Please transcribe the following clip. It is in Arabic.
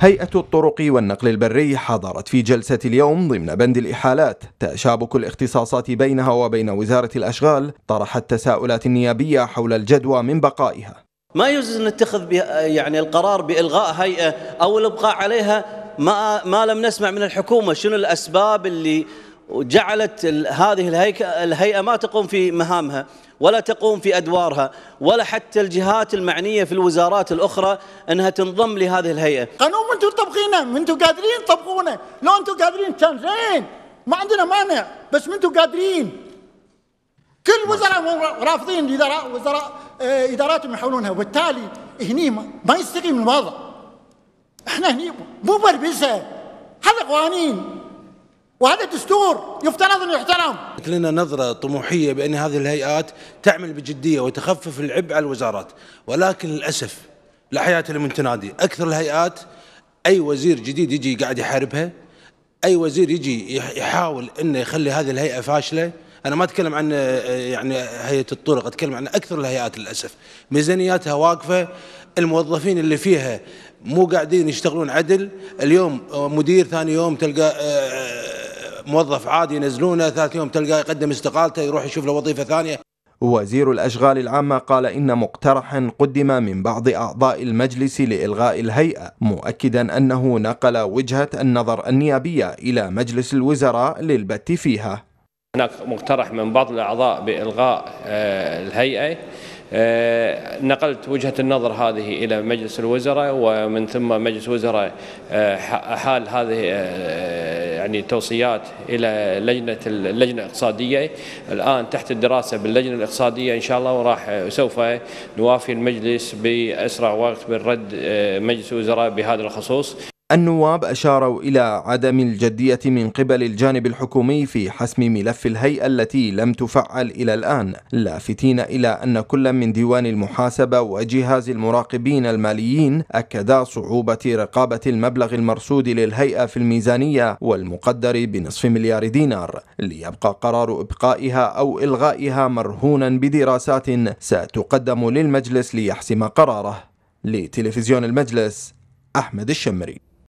هيئة الطرق والنقل البري حضرت في جلسة اليوم ضمن بند الإحالات تشابك الاختصاصات بينها وبين وزارة الأشغال طرحت تساؤلات نيابية حول الجدوى من بقائها ما يجوز نتخذ يعني القرار بإلغاء هيئة أو الإبقاء عليها ما, ما لم نسمع من الحكومة شنو الأسباب اللي جعلت هذه الهيئة ما تقوم في مهامها ولا تقوم في أدوارها ولا حتى الجهات المعنية في الوزارات الأخرى أنها تنضم لهذه الهيئة قانون انتم طبخينا ما انتم قادرين طبخونا لو انتم قادرين كان زين ما عندنا مانع بس ما انتم قادرين كل وزراء رافضين وزراء وزراء آه، اداراتهم يحولونها وبالتالي هني ما يستقيم الوضع احنا هني مو بربسه هذا قوانين وهذا دستور يفترض انه يحترم. لنا نظره طموحيه بان هذه الهيئات تعمل بجديه وتخفف العبء على الوزارات، ولكن للاسف لا حياه لمن تنادي، اكثر الهيئات أي وزير جديد يجي قاعد يحاربها أي وزير يجي يحاول أنه يخلي هذه الهيئة فاشلة أنا ما أتكلم عن يعني هيئة الطرق أتكلم عن أكثر الهيئات للأسف ميزانياتها واقفة الموظفين اللي فيها مو قاعدين يشتغلون عدل اليوم مدير ثاني يوم تلقى آه، آه، موظف عادي ينزلونه ثالث يوم تلقاه يقدم استقالته يروح يشوف له وظيفه ثانيه وزير الأشغال العامة قال إن مقترحا قدم من بعض أعضاء المجلس لإلغاء الهيئة مؤكدا أنه نقل وجهة النظر النيابية إلى مجلس الوزراء للبت فيها هناك مقترح من بعض الأعضاء بإلغاء آه، الهيئة آه، نقلت وجهة النظر هذه إلى مجلس الوزراء ومن ثم مجلس الوزراء آه، حال هذه يعني توصيات الى لجنه اللجنه الاقتصاديه الان تحت الدراسه باللجنه الاقتصاديه ان شاء الله وراح سوف نوافي المجلس باسرع وقت بالرد آه، مجلس الوزراء بهذا الخصوص النواب أشاروا إلى عدم الجدية من قبل الجانب الحكومي في حسم ملف الهيئة التي لم تفعل إلى الآن لافتين إلى أن كل من ديوان المحاسبة وجهاز المراقبين الماليين أكدا صعوبة رقابة المبلغ المرصود للهيئة في الميزانية والمقدر بنصف مليار دينار ليبقى قرار إبقائها أو إلغائها مرهونا بدراسات ستقدم للمجلس ليحسم قراره لتلفزيون المجلس أحمد الشمري